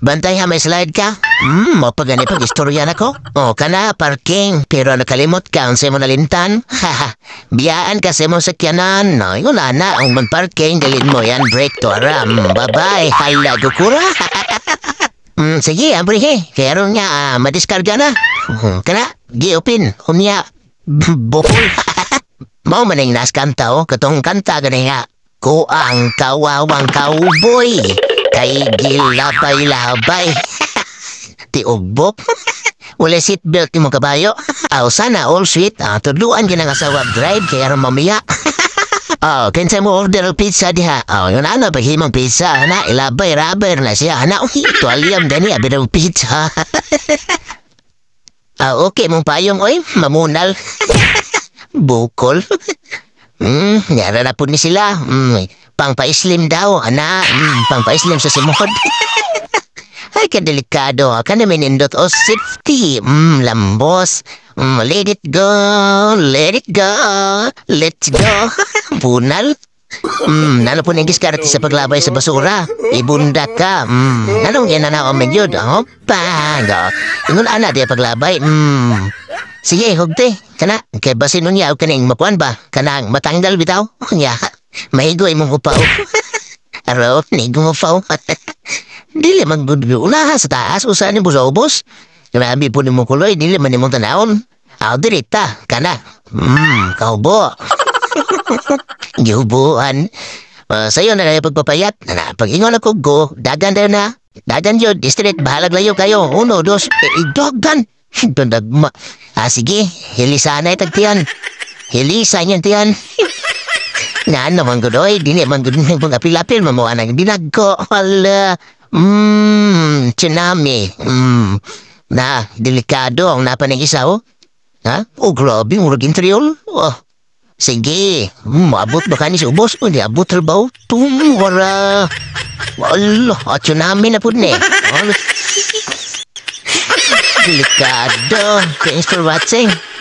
Bantay ha, may slide ka? Hmm, mapagani pag istoryan ko? O ka na, parking. Pero ano kalimot ka ang mo nalintan. Haha, biyaan ka semo sa kyanan. No, yun na, ang magparking, galin mo yan, break to aram. Bye-bye, hala, gukura. Hmm, sige, ambrihe. Kaya rin nga, uh, madiskarga na. Hmm, kana, giupin, humya, bukol. Mao maning nas kanta o, katong kanta gani nga. Ko ang kawawang cowboy kay gilabay-labay. Ti ubop. Wala seatbelt ni mo kabayo. Aw, sana all sweet. Ah, tudluan ka ng asawa drive kaya rin mamaya. Oh, kinsa mo order pizza diha. Oh, yun ano, paghimong pizza, na ilabay-rabay na siya, na, uy, tuwaliyam dani, abin ng pizza. ah, okay, mong payong, oy, mamunal. Bukol. Hmm, yara na po ni sila. Hmm, Pangpaislim daw, ana. Mm, pangpaislim sa simod. Ay, kadelikado. Kana may nindot o oh, safety. Mm, lambos. Mm, let it go. Let it go. Let's go. Bunal. Mm, nalo po nagis karate sa paglabay sa basura. Ibunda ka. Mm, nanong yan na na omen oh, yun. Opa. No. ana di paglabay. Mm. Sige, hugte. Kana, kay basin nun niya kaning makuan ba? Kanang matanggal bitaw? Nya. Maigoy mong upaw. Oh. Araw, naigong upaw. Oh. Dili man good gula sa taas usan ni busobos. Grabe po ni mong kuloy, dili man ni mong tanawon. Aw, dirita, kana. Hmm, kaubo. Yubuan. Uh, sa'yo na kayo pagpapayat. Na, pag ingon ako go, dagan dayo na. Dagan yun, district, bahalag layo kayo. Uno, dos, eh, eh dagan. Dandagma. Ah, sige, hilisa na itag tiyan. Hilisa niyan tiyan. Nah, naman ko doy, di naman ko din mga mau mamawa na yung binago. Wala, Hmm, tsunami, mmm. Na, delikado ang napanigisa, nah? nah oh, grabe, murag intriol. Oh. Sige, mmm, abot ba kanis ubos? O, di abot rin ba? Tumwara. Wala, oh, tsunami na po ni. delikado. Thanks for watching.